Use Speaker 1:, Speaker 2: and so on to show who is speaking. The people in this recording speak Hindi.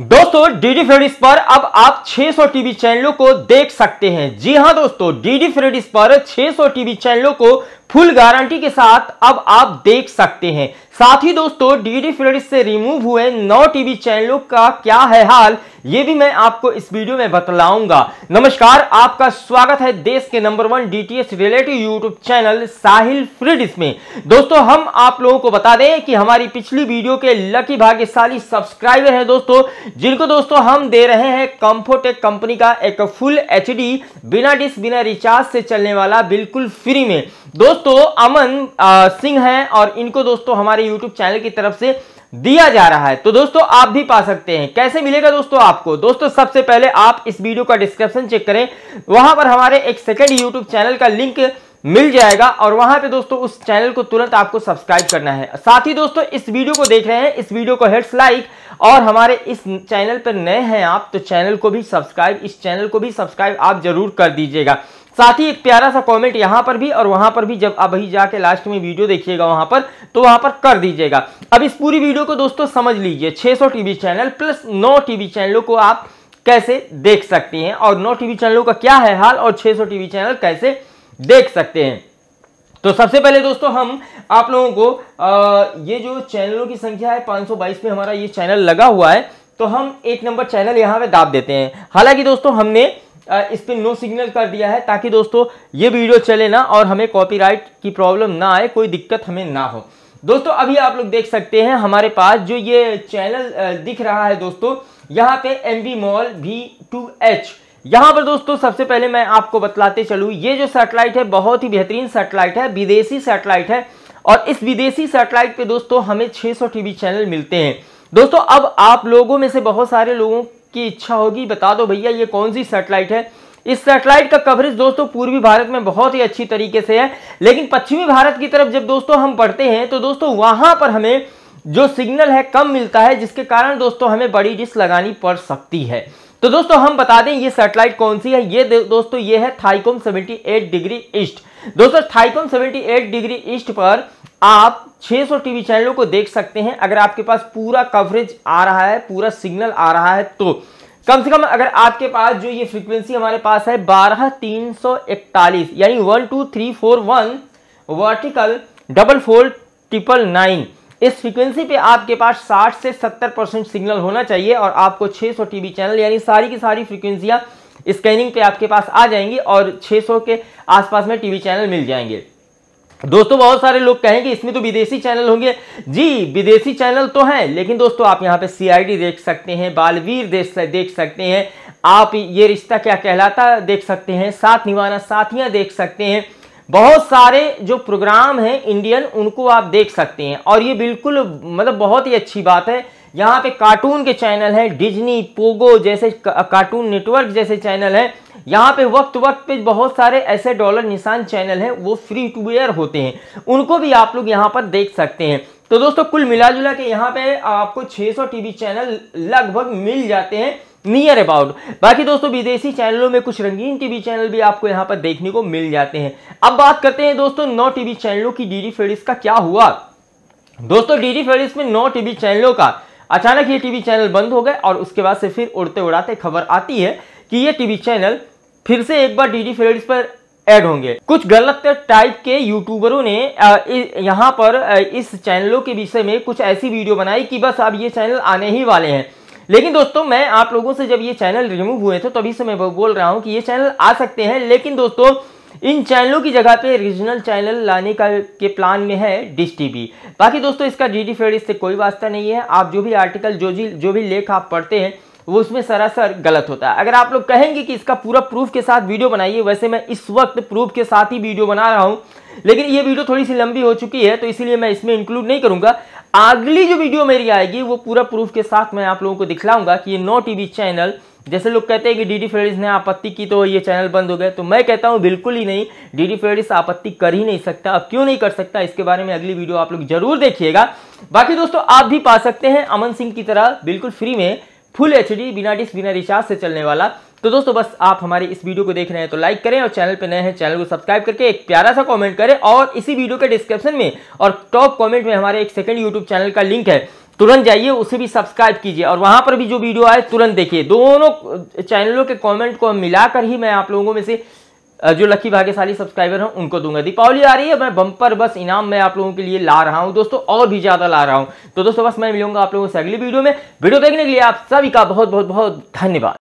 Speaker 1: दोस्तों डीडी फ्रेडिस पर अब आप 600 टीवी चैनलों को देख सकते हैं जी हां दोस्तों डीडी फ्रेडिस पर 600 टीवी चैनलों को फुल गारंटी के साथ अब आप देख सकते हैं साथ ही दोस्तों डीडी फ्लड से रिमूव हुए नौ टीवी चैनलों का क्या है हाल ये भी मैं आपको इस वीडियो में बतलाऊंगा नमस्कार आपका स्वागत है देश के number one DTH relative YouTube channel Sahil free dish में दोस्तों हम आप लोगों को बता दें कि हमारी पिछली वीडियो के लकी भाग्यशाली सब्सक्राइबर हैं दोस्तों जिनको दोस्तों हम दे रहे हैं कंफोटेक कंपनी का एक फुल एच बिना डिस्क बिना रिचार्ज से चलने वाला बिल्कुल फ्री में दोस्तों दोस्तों अमन सिंह हैं और इनको दोस्तों हमारे यूट्यूब चैनल की तरफ से दिया जा रहा है तो दोस्तों आप भी पा सकते हैं कैसे मिलेगा दोस्तों आपको दोस्तों सबसे पहले आप इस वीडियो का डिस्क्रिप्शन चेक करें वहां पर हमारे एक सेकेंड यूट्यूब चैनल का लिंक मिल जाएगा और वहां पे दोस्तों उस चैनल को तुरंत आपको सब्सक्राइब करना है साथ ही दोस्तों इस वीडियो को देख रहे हैं इस वीडियो को हेड्स लाइक और हमारे इस चैनल पर नए हैं आप तो चैनल को भी सब्सक्राइब इस चैनल को भी सब्सक्राइब आप जरूर कर दीजिएगा साथ ही एक प्यारा सा कॉमेंट यहां पर भी और वहां पर भी जब आप जाके लास्ट में वीडियो देखिएगा वहां पर तो वहां पर कर दीजिएगा अब इस पूरी वीडियो को दोस्तों समझ लीजिए 600 टीवी चैनल प्लस 9 टीवी चैनलों को आप कैसे देख सकते हैं और 9 टीवी चैनलों का क्या है हाल और 600 टीवी चैनल कैसे देख सकते हैं तो सबसे पहले दोस्तों हम आप लोगों को आ, ये जो चैनलों की संख्या है बाईस में हमारा ये चैनल लगा हुआ है तो हम एक नंबर चैनल यहाँ पे दाब देते हैं हालांकि दोस्तों हमने इस पर नो सिग्नल कर दिया है ताकि दोस्तों ये वीडियो चले ना और हमें कॉपीराइट की प्रॉब्लम ना आए कोई दिक्कत हमें ना हो दोस्तों अभी आप लोग देख सकते हैं हमारे पास जो ये चैनल दिख रहा है दोस्तों यहाँ पे M B mall V two H यहाँ पर दोस्तों सबसे पहले मैं आपको बतलाते चलूँ ये जो सेटेलाइट है बहुत ही बेहतरीन सेटेलाइट है विदेशी सेटेलाइट है और इस विदेशी सेटेलाइट पे दोस्तों हमें 600 टीवी चैनल मिलते हैं दोस्तों अब आप लोगों में से बहुत सारे लोगों की इच्छा होगी बता दो भैया ये कौन सी सेटेलाइट है इस सेटेलाइट का कवरेज दोस्तों पूर्वी भारत में बहुत ही अच्छी तरीके से है लेकिन पश्चिमी भारत की तरफ जब दोस्तों हम पढ़ते हैं तो दोस्तों वहां पर हमें जो सिग्नल है कम मिलता है जिसके कारण दोस्तों हमें बड़ी डिश लगानी पड़ सकती है तो दोस्तों हम बता दें ये सैटेलाइट कौन सी है ये दोस्तों ये है थाईकॉम 78 डिग्री ईस्ट दोस्तों थाईकॉम 78 डिग्री ईस्ट पर आप 600 टीवी चैनलों को देख सकते हैं अगर आपके पास पूरा कवरेज आ रहा है पूरा सिग्नल आ रहा है तो कम से कम अगर आपके पास जो ये फ्रीक्वेंसी हमारे पास है बारह तीन सौ इकतालीस यानी one two three four one vertical double four triple nine इस फ्रीक्वेंसी पे आपके पास 60 से 70 परसेंट सिग्नल होना चाहिए और आपको 600 सौ टीवी चैनल यानी सारी की सारी फ्रीक्वेंसियाँ स्कैनिंग पे आपके पास आ जाएंगी और 600 के आसपास में टीवी चैनल मिल जाएंगे दोस्तों बहुत सारे लोग कहेंगे इसमें तो विदेशी चैनल होंगे जी विदेशी चैनल तो हैं लेकिन दोस्तों आप यहाँ पे सीआईडी देख सकते हैं बालवीर देख देख सकते हैं आप ये रिश्ता क्या कहलाता देख सकते हैं साथ निभाना साथियाँ देख सकते हैं बहुत सारे जो प्रोग्राम हैं इंडियन उनको आप देख सकते हैं और ये बिल्कुल मतलब बहुत ही अच्छी बात है यहाँ पे कार्टून के चैनल हैं डिजनी पोगो जैसे कार्टून नेटवर्क जैसे चैनल हैं यहाँ पे वक्त वक्त पे बहुत सारे ऐसे डॉलर निशान चैनल हैं वो फ्री टू एयर होते हैं उनको भी आप लोग यहाँ पर देख सकते हैं तो दोस्तों कुल मिला जुला के यहाँ पे आपको 600 टीवी चैनल लगभग मिल जाते हैं नियर अबाउट बाकी दोस्तों विदेशी चैनलों में कुछ रंगीन टीवी चैनल भी आपको यहाँ पर देखने को मिल जाते हैं अब बात करते हैं दोस्तों नौ टीवी चैनलों की डी फेडिस का क्या हुआ दोस्तों डी फेरिस में नौ टीवी चैनलों का अचानक ये टीवी चैनल बंद हो गए और उसके बाद से फिर उड़ते उड़ाते खबर आती है कि ये टीवी चैनल फिर से एक बार डीडी फेवरेट्स पर ऐड होंगे कुछ गलत टाइप के यूट्यूबरों ने यहाँ पर इस चैनलों के विषय में कुछ ऐसी वीडियो बनाई कि बस अब ये चैनल आने ही वाले हैं लेकिन दोस्तों मैं आप लोगों से जब ये चैनल रिमूव हुए थे तभी से मैं बोल रहा हूँ कि ये चैनल आ सकते हैं लेकिन दोस्तों इन चैनलों की जगह पे रीजनल चैनल लाने का के प्लान में है डिश टीवी बाकी दोस्तों इसका डी डी से कोई वास्ता नहीं है आप जो भी आर्टिकल जो जी जो भी लेख आप पढ़ते हैं वो उसमें सरासर गलत होता है अगर आप लोग कहेंगे कि इसका पूरा प्रूफ के साथ वीडियो बनाइए वैसे मैं इस वक्त प्रूफ के साथ ही वीडियो बना रहा हूँ लेकिन ये वीडियो थोड़ी सी लंबी हो चुकी है तो इसीलिए मैं इसमें इंक्लूड नहीं करूँगा अगली जो वीडियो मेरी आएगी वो पूरा प्रूफ के साथ मैं आप लोगों को दिखलाऊंगा कि ये नो टीवी चैनल जैसे लोग कहते हैं कि डीडी फेडिस ने आपत्ति की तो ये चैनल बंद हो गया तो मैं कहता हूँ बिल्कुल ही नहीं डीडी फेडिस आपत्ति कर ही नहीं सकता अब क्यों नहीं कर सकता इसके बारे में अगली वीडियो आप लोग जरूर देखिएगा बाकी दोस्तों आप भी पा सकते हैं अमन सिंह की तरह बिल्कुल फ्री में फुल एच बिना डिस्क बिना रिचार्ज से चलने वाला तो दोस्तों बस आप हमारे इस वीडियो को देख रहे हैं तो लाइक करें और चैनल पर नए हैं चैनल को सब्सक्राइब करके एक प्यारा सा कमेंट करें और इसी वीडियो के डिस्क्रिप्शन में और टॉप कमेंट में हमारे एक सेकंड यूट्यूब चैनल का लिंक है तुरंत जाइए उसे भी सब्सक्राइब कीजिए और वहां पर भी जो वीडियो आए तुरंत देखिए दोनों चैनलों के कॉमेंट को मिलाकर ही मैं आप लोगों में से जो लकी भाग्यशाली सब्सक्राइबर हैं उनको दूंगा दीपावली आ रही है मैं बम्पर बस इनाम मैं आप लोगों के लिए ला रहा हूँ दोस्तों और भी ज़्यादा ला रहा हूँ तो दोस्तों बस मैं मिलूंगा आप लोगों से अगली वीडियो में वीडियो देखने के लिए आप सभी का बहुत बहुत बहुत धन्यवाद